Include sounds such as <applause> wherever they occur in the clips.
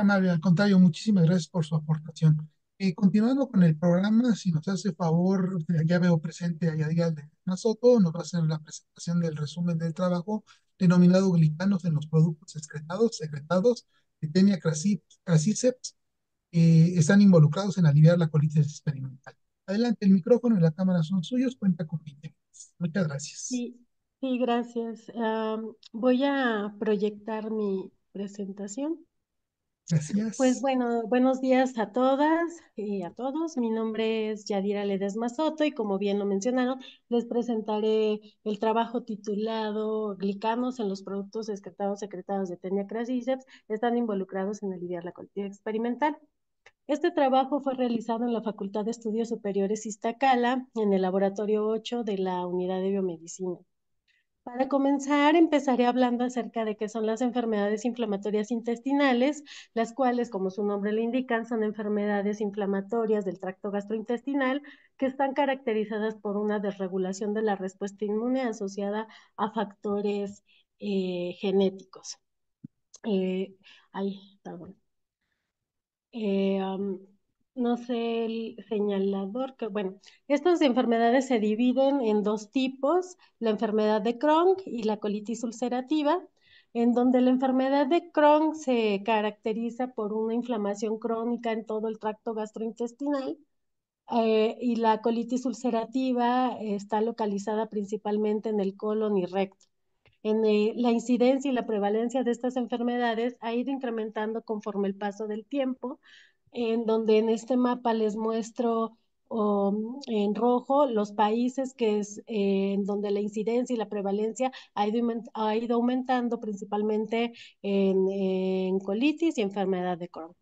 al contrario, muchísimas gracias por su aportación. continuando con el programa, si nos hace favor, eh, ya veo presente a Yadiel de nos va a hacer la presentación del resumen del trabajo denominado glicanos en los productos excretados, secretados, que crassiceps, eh, están involucrados en aliviar la colitis experimental. Adelante, el micrófono y la cámara son suyos, cuenta con 20 Muchas gracias. Sí, gracias. voy a proyectar mi presentación. Pues bueno, buenos días a todas y a todos. Mi nombre es Yadira Ledesma y como bien lo mencionaron, les presentaré el trabajo titulado Glicanos en los productos Descartados secretados de Tenia están involucrados en aliviar la colitis experimental. Este trabajo fue realizado en la Facultad de Estudios Superiores Iztacala, en el Laboratorio 8 de la Unidad de Biomedicina. Para comenzar, empezaré hablando acerca de qué son las enfermedades inflamatorias intestinales, las cuales, como su nombre le indica, son enfermedades inflamatorias del tracto gastrointestinal que están caracterizadas por una desregulación de la respuesta inmune asociada a factores eh, genéticos. Ahí está, bueno no sé, el señalador, que bueno, estas enfermedades se dividen en dos tipos, la enfermedad de Crohn y la colitis ulcerativa, en donde la enfermedad de Crohn se caracteriza por una inflamación crónica en todo el tracto gastrointestinal eh, y la colitis ulcerativa está localizada principalmente en el colon y recto. En eh, la incidencia y la prevalencia de estas enfermedades ha ido incrementando conforme el paso del tiempo, en donde en este mapa les muestro oh, en rojo los países que es eh, en donde la incidencia y la prevalencia ha ido, ha ido aumentando principalmente en, colitis y enfermedad de Crohn.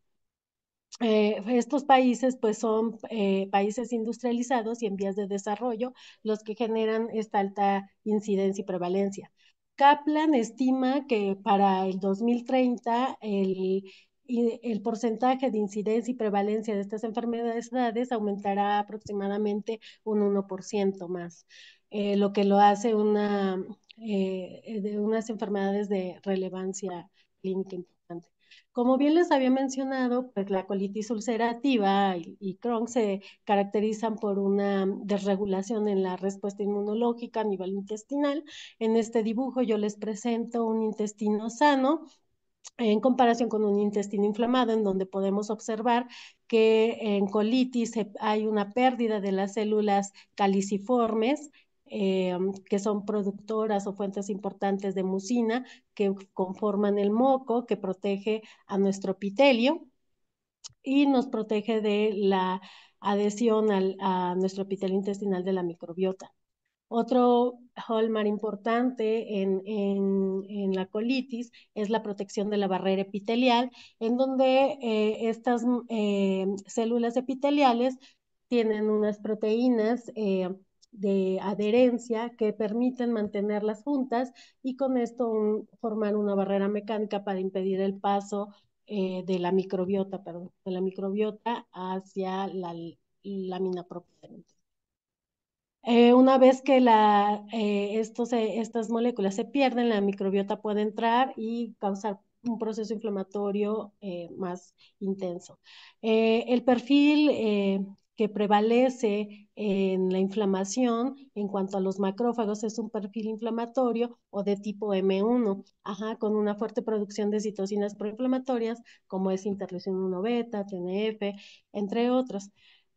Eh, estos países pues son eh, países industrializados y en vías de desarrollo los que generan esta alta incidencia y prevalencia. Kaplan estima que para el 2030 el y el porcentaje de incidencia y prevalencia de estas enfermedades aumentará aproximadamente un 1% más, eh, lo que lo hace una eh, eh, de unas enfermedades de relevancia clínica importante. Como bien les había mencionado, pues la colitis ulcerativa y, y Crohn se caracterizan por una desregulación en la respuesta inmunológica a nivel intestinal. En este dibujo yo les presento un intestino sano en comparación con un intestino inflamado, en donde podemos observar que en colitis hay una pérdida de las células caliciformes, em, que son productoras o fuentes importantes de mucina, que conforman el moco, que protege a nuestro epitelio y nos protege de la adhesión al, a nuestro epitelio intestinal de la microbiota. Otro hallmar importante en, la colitis es la protección de la barrera epitelial, en donde eh, estas eh, células epiteliales tienen unas proteínas eh, de adherencia que permiten mantenerlas juntas y con esto formar una barrera mecánica para impedir el paso de la microbiota, perdón, de la microbiota hacia la lámina propia. Eh, una vez que eh, estas moléculas se pierden, la microbiota puede entrar y causar un proceso inflamatorio eh, más intenso. el perfil que prevalece en la inflamación en cuanto a los macrófagos es un perfil inflamatorio o de tipo M1, con una fuerte producción de citocinas proinflamatorias como es interleucina 1 beta, TNF, entre otras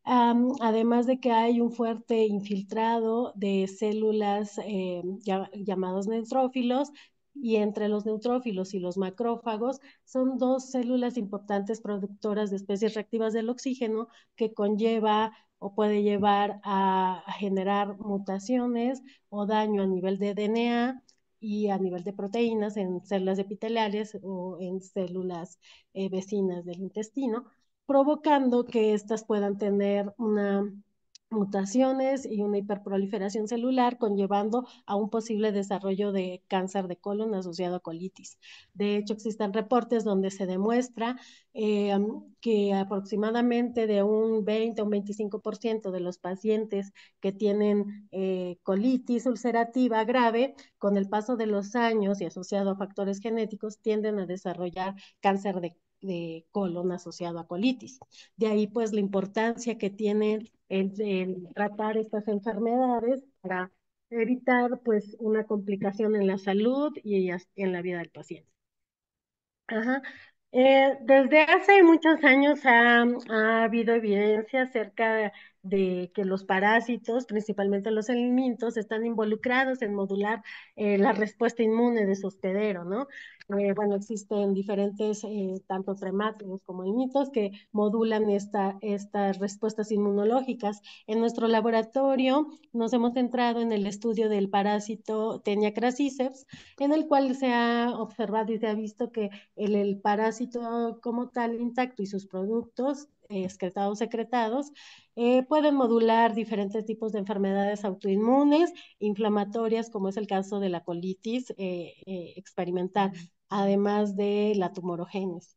además de que hay un fuerte infiltrado de células eh, llamados neutrófilos, y entre los neutrófilos y los macrófagos son dos células importantes productoras de especies reactivas del oxígeno que conlleva o puede llevar a, generar mutaciones o daño a nivel de DNA y a nivel de proteínas en células epiteliales o en células eh, vecinas del intestino provocando que éstas puedan tener una mutaciones y una hiperproliferación celular, conllevando a un posible desarrollo de cáncer de colon asociado a colitis. De hecho, existen reportes donde se demuestra eh, que aproximadamente de un 20 a un 25% de los pacientes que tienen eh, colitis ulcerativa grave, con el paso de los años y asociado a factores genéticos, tienden a desarrollar cáncer de colon de colon asociado a colitis. De ahí pues la importancia que tiene el, tratar estas enfermedades para evitar pues una complicación en la salud y en la vida del paciente. Ajá. Eh, desde hace muchos años ha, habido evidencia acerca de de que los parásitos, principalmente los alimentos, están involucrados en modular eh, la respuesta inmune de su hospedero, ¿no? Eh, bueno, existen diferentes, eh, tanto tremáticos como helmintos, que modulan esta, estas respuestas inmunológicas. En nuestro laboratorio nos hemos centrado en el estudio del parásito Tenia en el cual se ha observado y se ha visto que el, el parásito como tal intacto y sus productos excretados, secretados, eh, pueden modular diferentes tipos de enfermedades autoinmunes, inflamatorias, como es el caso de la colitis eh, eh, experimental, además de la tumorogénesis.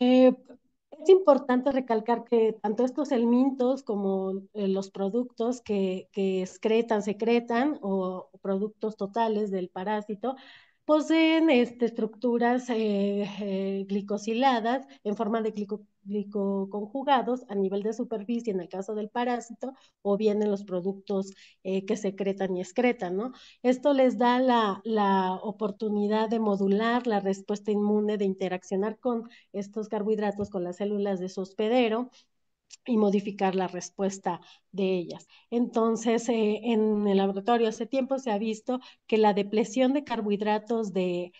Es importante recalcar que tanto estos elmintos como los productos que excretan, secretan o productos totales del parásito poseen este, estructuras eh, eh, glicosiladas en forma de glicoconjugados a nivel de superficie en el caso del parásito o bien en los productos eh, que secretan y excretan. ¿no? Esto les da la, la, oportunidad de modular la respuesta inmune, de interaccionar con estos carbohidratos, con las células de su hospedero y modificar la respuesta de ellas. Entonces, eh, en el laboratorio hace tiempo se ha visto que la depresión de carbohidratos de,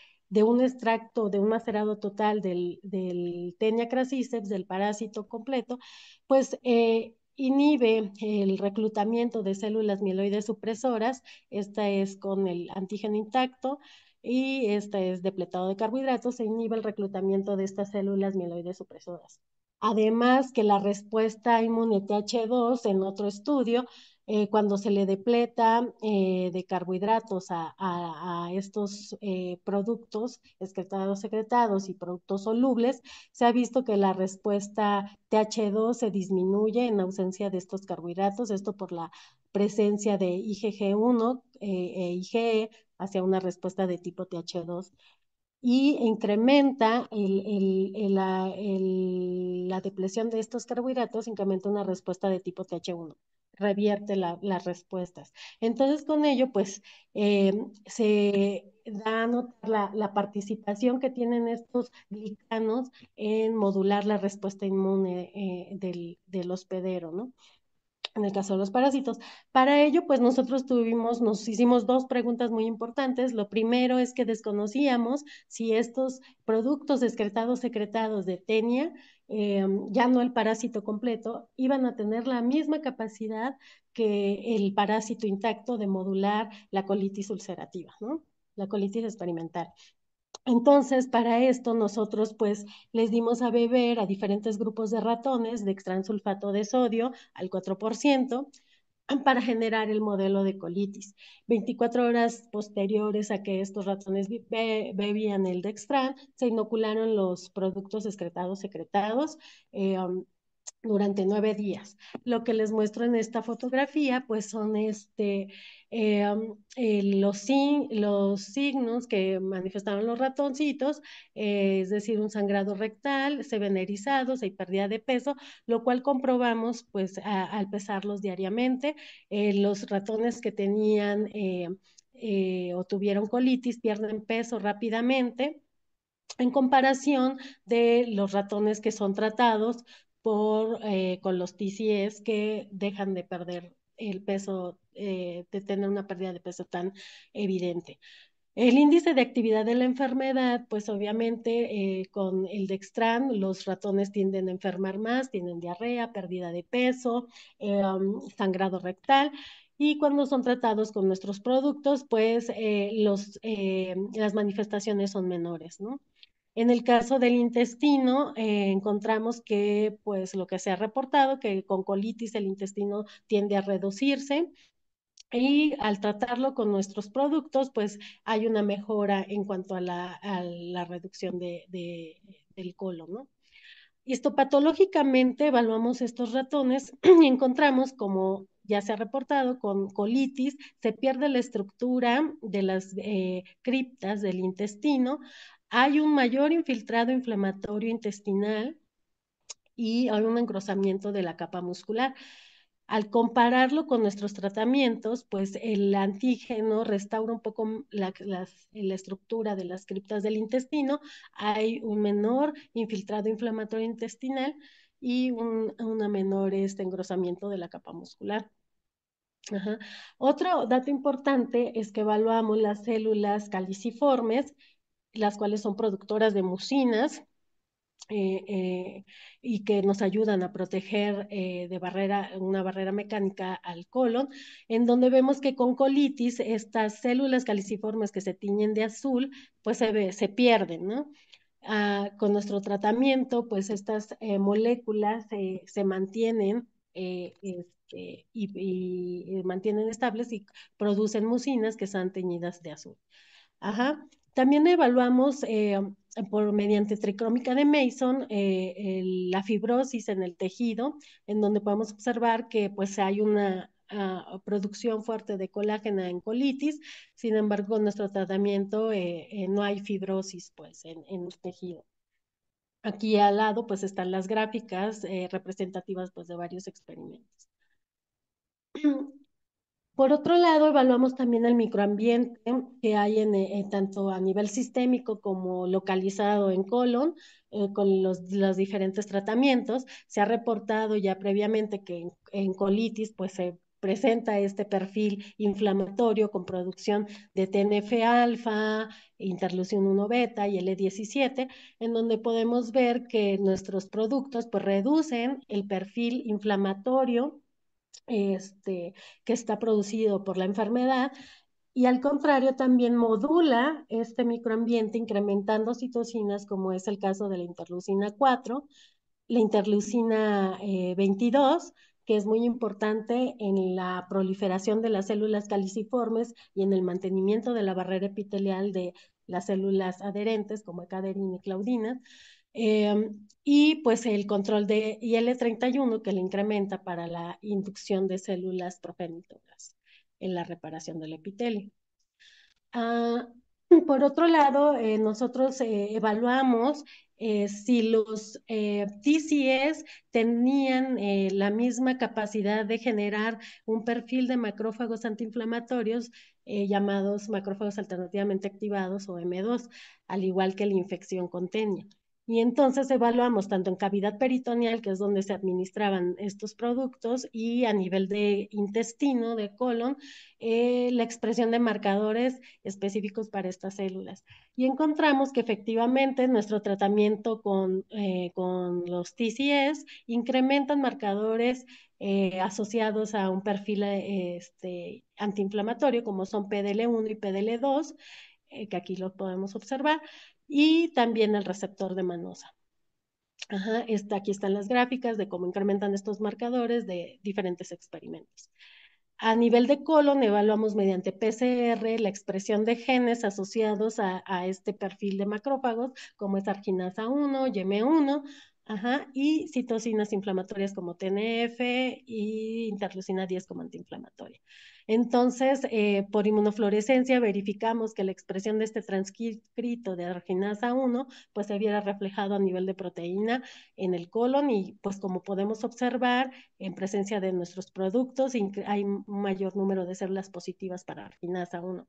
un extracto, de un macerado total del, del tenia crassiceps, del parásito completo, pues eh, inhibe el reclutamiento de células mieloides supresoras, esta es con el antígeno intacto, y este es depletado de carbohidratos, se inhibe el reclutamiento de estas células mieloides supresoras. Además que la respuesta inmune TH2 en otro estudio, eh, cuando se le depleta eh, de carbohidratos a, estos eh, productos excretados, secretados y productos solubles, se ha visto que la respuesta TH2 se disminuye en ausencia de estos carbohidratos, esto por la presencia de IgG1 e IgE hacia una respuesta de tipo TH2 y incrementa la depresión de estos carbohidratos, incrementa una respuesta de tipo TH1 revierte las respuestas. Entonces, con ello, pues, eh, se da a notar la, participación que tienen estos glicanos en modular la respuesta inmune eh, del, del, hospedero, ¿no? en el caso de los parásitos. Para ello, pues nosotros tuvimos, nos hicimos dos preguntas muy importantes. Lo primero es que desconocíamos si estos productos excretados, secretados de tenia, eh, ya no el parásito completo, iban a tener la misma capacidad que el parásito intacto de modular la colitis ulcerativa, ¿no? la colitis experimental. Entonces, para esto nosotros pues les dimos a beber a diferentes grupos de ratones de sulfato de sodio al 4% para generar el modelo de colitis. 24 horas posteriores a que estos ratones bebían el dextran, se inocularon los productos excretados secretados. Eh, um, durante nueve días. Lo que les muestro en esta fotografía, pues son este, eh, eh, los, signos que manifestaron los ratoncitos, eh, es decir, un sangrado rectal, se ven erizados, pérdida de peso, lo cual comprobamos pues al pesarlos diariamente. los ratones que tenían o tuvieron colitis pierden peso rápidamente en comparación de los ratones que son tratados por, eh, con los TCEs que dejan de perder el peso, eh, de tener una pérdida de peso tan evidente. El índice de actividad de la enfermedad, pues obviamente eh, con el dextran los ratones tienden a enfermar más, tienen diarrea, pérdida de peso, um, sangrado rectal y cuando son tratados con nuestros productos, pues las manifestaciones son menores, ¿no? En el caso del intestino, eh, encontramos que, pues, lo que se ha reportado, que con colitis el intestino tiende a reducirse, y al tratarlo con nuestros productos, pues hay una mejora en cuanto a la, la reducción de, del colon, ¿no? patológicamente evaluamos estos ratones <clears throat> y encontramos, como ya se ha reportado, con colitis se pierde la estructura de las eh, criptas del intestino, hay un mayor infiltrado inflamatorio intestinal y hay un engrosamiento de la capa muscular. Al compararlo con nuestros tratamientos, pues el antígeno restaura un poco la, estructura de las criptas del intestino, hay un menor infiltrado inflamatorio intestinal y un una menor este, engrosamiento de la capa muscular. Otro dato importante es que evaluamos las células caliciformes las cuales son productoras de mucinas eh, eh, y que nos ayudan a proteger eh, de barrera, una barrera mecánica al colon, en donde vemos que con colitis estas células caliciformes que se tiñen de azul, pues se, pierden, ¿no? Ah, con nuestro tratamiento, pues estas moléculas se mantienen este, y, mantienen estables y producen mucinas que están teñidas de azul. Ajá. También evaluamos eh, por, mediante tricrómica de Mason eh, la fibrosis en el tejido, en donde podemos observar que pues hay una ah, producción fuerte de colágena en colitis, sin embargo con nuestro tratamiento eh, no hay fibrosis pues en, el tejido. Aquí al lado pues están las gráficas representativas pues de varios experimentos. Por otro lado, evaluamos también el microambiente que hay en, eh, tanto a nivel sistémico como localizado en colon, eh, con los, diferentes tratamientos. Se ha reportado ya previamente que en, colitis pues, se presenta este perfil inflamatorio con producción de TNF-alfa, interleucina 1 beta y L17, en donde podemos ver que nuestros productos pues, reducen el perfil inflamatorio este, que está producido por la enfermedad. Y al contrario, también modula este microambiente incrementando citocinas, como es el caso de la interlucina 4, la interlucina 22, eh, que es muy importante en la proliferación de las células caliciformes y en el mantenimiento de la barrera epitelial de las células adherentes como cadherina y claudina, Em, y pues el control de IL-31 que le incrementa para la inducción de células progenitoras en la reparación del epitelio. Ah, <clears throat> por otro lado, eh, nosotros eh, evaluamos eh, si los TCS tenían la misma capacidad de generar un perfil de macrófagos antiinflamatorios llamados macrófagos alternativamente activados o M2, al igual que la infección contenia. Y entonces evaluamos tanto en cavidad peritoneal, que es donde se administraban estos productos, y a nivel de intestino, de colon, eh, la expresión de marcadores específicos para estas células. Y encontramos que efectivamente nuestro tratamiento con, eh, con los TCS incrementan marcadores eh, asociados a un perfil este, antiinflamatorio, como son PDL1 y PDL2 que aquí lo podemos observar, y también el receptor de Manosa. aquí están las gráficas de cómo incrementan estos marcadores de diferentes experimentos. A nivel de colon, evaluamos mediante PCR la expresión de genes asociados a, a este perfil de macrófagos, como es arginasa 1, YM1, y citocinas inflamatorias como TNF y interleucina 10 como antiinflamatoria. Entonces, eh, por inmunofluorescencia verificamos que la expresión de este transcrito de arginasa 1 pues se viera reflejado a nivel de proteína en el colon y pues como podemos observar en presencia de nuestros productos hay mayor número de células positivas para arginasa 1.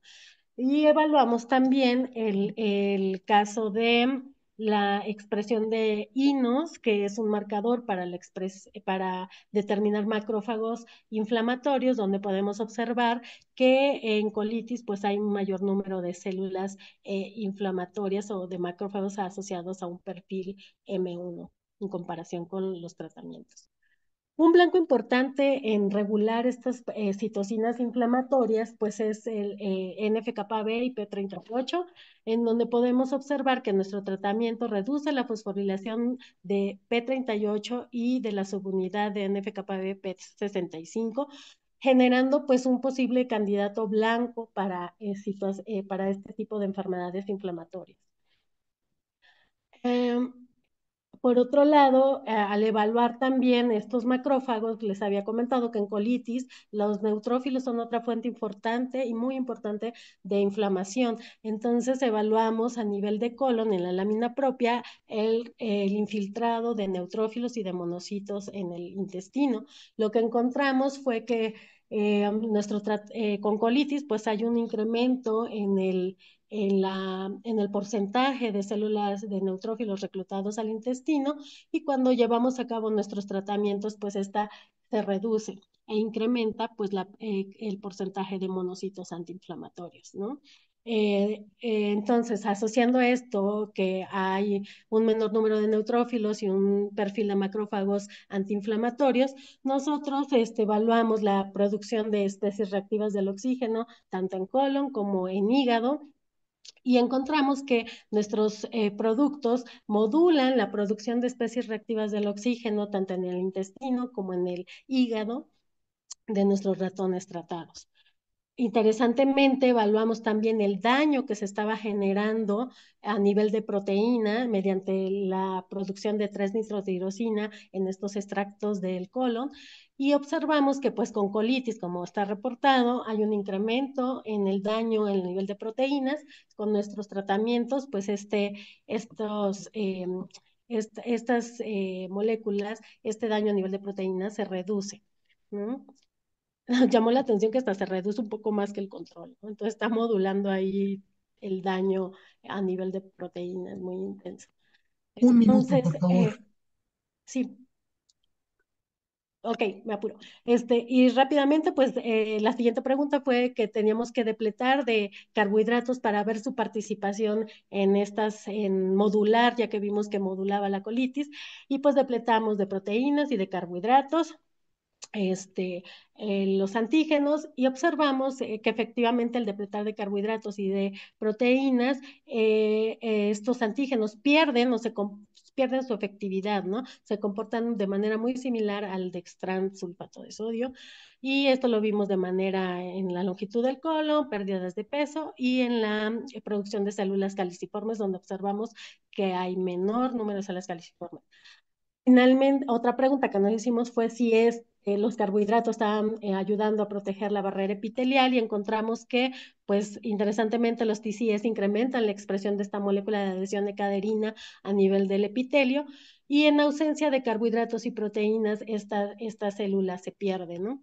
Y evaluamos también el caso de la expresión de INOS, que es un marcador eh, para, determinar macrófagos inflamatorios, donde podemos observar que en colitis pues, hay un mayor número de células eh, inflamatorias o de macrófagos asociados a un perfil M1 en comparación con los tratamientos. Un blanco importante en regular estas eh, citocinas inflamatorias, pues es el eh, NFKB y P38, en donde podemos observar que nuestro tratamiento reduce la fosforilación de P38 y de la subunidad de NFKB P65, generando pues un posible candidato blanco para, eh, este tipo de enfermedades inflamatorias. Em, por otro lado, eh, al evaluar también estos macrófagos, les había comentado que en colitis los neutrófilos son otra fuente importante y muy importante de inflamación. Entonces, evaluamos a nivel de colon, en la lámina propia, el, infiltrado de neutrófilos y de monocitos en el intestino. Lo que encontramos fue que eh, nuestro eh, con colitis, pues hay un incremento en el en, la, en el porcentaje de células de neutrófilos reclutados al intestino y cuando llevamos a cabo nuestros tratamientos, pues esta se reduce e incrementa pues la, eh, el porcentaje de monocitos antiinflamatorios, ¿no? Eh, eh, entonces, asociando esto, que hay un menor número de neutrófilos y un perfil de macrófagos antiinflamatorios, nosotros este, evaluamos la producción de especies reactivas del oxígeno, tanto en colon como en hígado, y encontramos que nuestros eh, productos modulan la producción de especies reactivas del oxígeno tanto en el intestino como en el hígado de nuestros ratones tratados. Interesantemente, evaluamos también el daño que se estaba generando a nivel de proteína mediante la producción de 3 irosina en estos extractos del colon y observamos que pues con colitis, como está reportado, hay un incremento en el daño en nivel de proteínas. Con nuestros tratamientos, pues este, estos... Em, estas eh, moléculas, este daño a nivel de proteínas se reduce. <laughs> llamó la atención que hasta se reduce un poco más que el control, Entonces está modulando ahí el daño a nivel de proteínas, muy intenso. Un minuto, por favor. Eh, sí. Ok, me apuro. Este, y rápidamente, pues eh, la siguiente pregunta fue que teníamos que depletar de carbohidratos para ver su participación en estas, en modular, ya que vimos que modulaba la colitis, y pues depletamos de proteínas y de carbohidratos, este, eh, los antígenos y observamos eh, que efectivamente el depletar de carbohidratos y de proteínas, eh, estos antígenos pierden o se pierden su efectividad, ¿no? Se comportan de manera muy similar al dextran sulfato de sodio y esto lo vimos de manera en la longitud del colon, pérdidas de peso y en la producción de células caliciformes donde observamos que hay menor número de células caliciformes. Finalmente, otra pregunta que nos hicimos fue si es eh, los carbohidratos están eh, ayudando a proteger la barrera epitelial y encontramos que, pues interesantemente, los TCS incrementan la expresión de esta molécula de adhesión de caderina a nivel del epitelio y en ausencia de carbohidratos y proteínas, esta, esta célula se pierde, ¿no?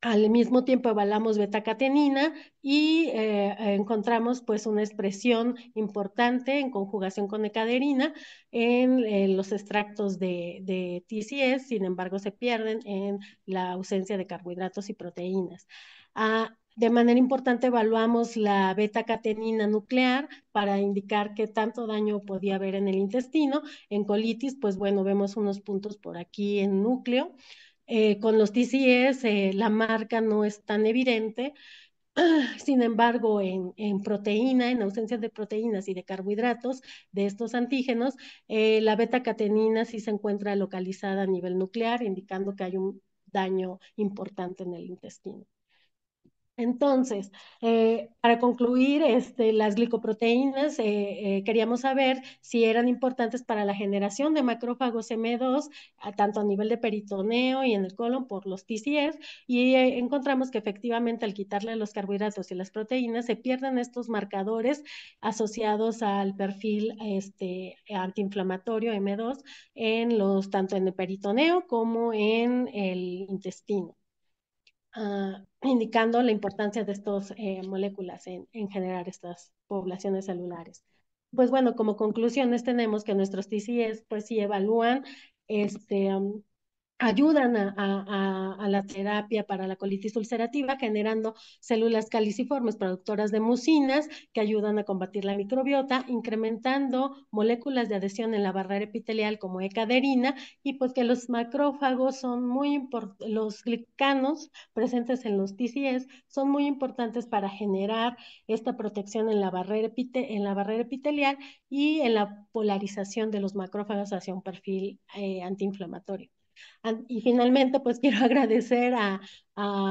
al mismo tiempo evaluamos betacatenina y eh, encontramos pues una expresión importante en conjugación con ecaderina en, los extractos de, TCS, sin embargo se pierden en la ausencia de carbohidratos y proteínas. Ah, de manera importante evaluamos la beta-catenina nuclear para indicar qué tanto daño podía haber en el intestino. En colitis, pues bueno, vemos unos puntos por aquí en núcleo. Eh, con los TCS eh, la marca no es tan evidente, <clears throat> sin embargo, en, proteína, en ausencia de proteínas y de carbohidratos de estos antígenos, eh, la beta-catenina sí se encuentra localizada a nivel nuclear, indicando que hay un daño importante en el intestino. Entonces, eh, para concluir, este, las glicoproteínas, eh, eh, queríamos saber si eran importantes para la generación de macrófagos M2, tanto a nivel de peritoneo y en el colon por los TCS, y encontramos que efectivamente al quitarle los carbohidratos y las proteínas, se pierden estos marcadores asociados al perfil este, antiinflamatorio M2, en los, tanto en el peritoneo como en el intestino. Ah, indicando la importancia de estas eh, moléculas en, generar estas poblaciones celulares. Pues bueno, como conclusiones tenemos que nuestros TCS, pues sí evalúan este, ayudan a, la terapia para la colitis ulcerativa generando células caliciformes productoras de mucinas que ayudan a combatir la microbiota, incrementando moléculas de adhesión en la barrera epitelial como ecaderina y pues que los macrófagos son muy importantes, los glicanos presentes en los TCS son muy importantes para generar esta protección en la barrera, en la barrera epitelial y en la polarización de los macrófagos hacia un perfil eh, antiinflamatorio. Y finalmente, pues <laughs> quiero agradecer a,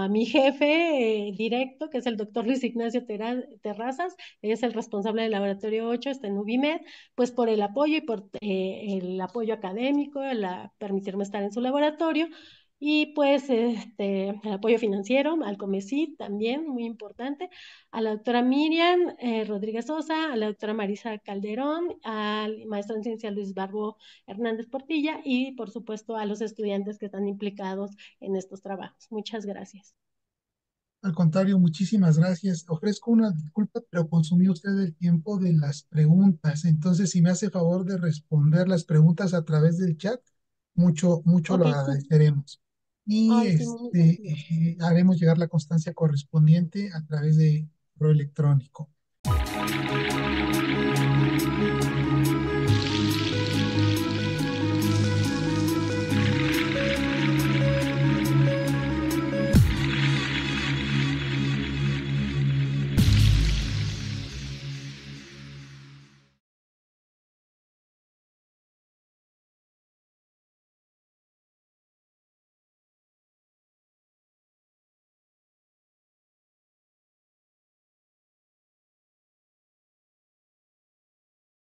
mi jefe eh, directo, que es el doctor Luis Ignacio Terrazas, es el responsable del laboratorio 8, está en UBIMED, pues por el apoyo y por eh, el apoyo académico, el permitirme estar en su laboratorio. Y pues este, el apoyo financiero al Comeci también, muy importante, a la doctora Miriam eh, Rodríguez Sosa, a la doctora Marisa Calderón, al maestro en ciencia Luis Barbo Hernández Portilla y por supuesto a los estudiantes que están implicados en estos trabajos. Muchas gracias. Al contrario, muchísimas gracias. Ofrezco una disculpa, pero consumí usted el tiempo de las preguntas. Entonces, si me hace favor de responder las preguntas a través del chat, mucho, mucho lo agradeceremos y este, eh, haremos llegar la constancia correspondiente a través de correo electrónico.